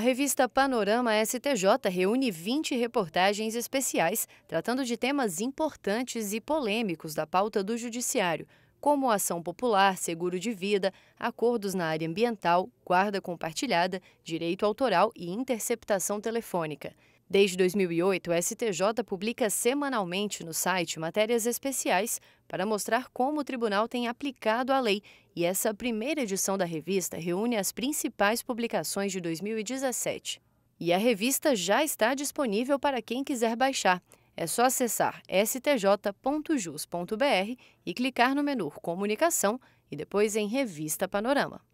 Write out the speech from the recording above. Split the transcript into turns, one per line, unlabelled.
A revista Panorama STJ reúne 20 reportagens especiais tratando de temas importantes e polêmicos da pauta do Judiciário, como ação popular, seguro de vida, acordos na área ambiental, guarda compartilhada, direito autoral e interceptação telefônica. Desde 2008, o STJ publica semanalmente no site matérias especiais para mostrar como o tribunal tem aplicado a lei, e essa primeira edição da revista reúne as principais publicações de 2017. E a revista já está disponível para quem quiser baixar. É só acessar stj.jus.br e clicar no menu Comunicação e depois em Revista Panorama.